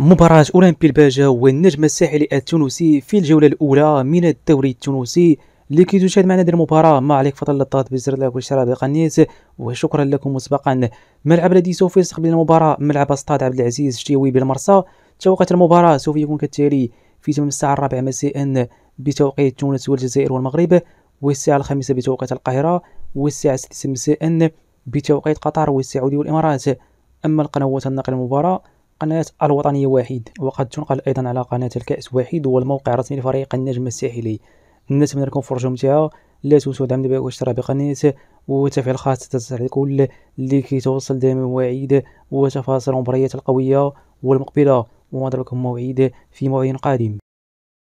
مباراة أولمبي الباجا والنجم الساحلي التونسي في الجولة الأولى من الدوري التونسي لكي تشاهد معنا هذه المباراة ما عليك فضل الضغط بزر لايك والاشتراك بقناة وشكرا لكم مسبقا ملعب الذي سوف يستقبل المباراة ملعب استاد عبد العزيز الشتيوي بالمرسى توقيت المباراة سوف يكون كالتالي في تمام الساعة الرابعة مساء بتوقيت تونس والجزائر والمغرب والساعة الخامسة بتوقيت القاهرة والساعة السادسة مساء بتوقيت قطر والسعودية والإمارات أما القنوات الناقلة المباراة قناة الوطنية واحد وقد تنقل أيضا على قناة الكأس واحد والموقع الرسمي لفريق النجم الساحلي نتمنى لكم فرجة ممتعة لا تنسوا دعمنا بالاشتراك بقناة وتفعيل الخاص تتسع الكل لكي توصل دائما مواعيد وتفاصيل المباريات القوية والمقبلة ونضربكم موعد في موعد قادم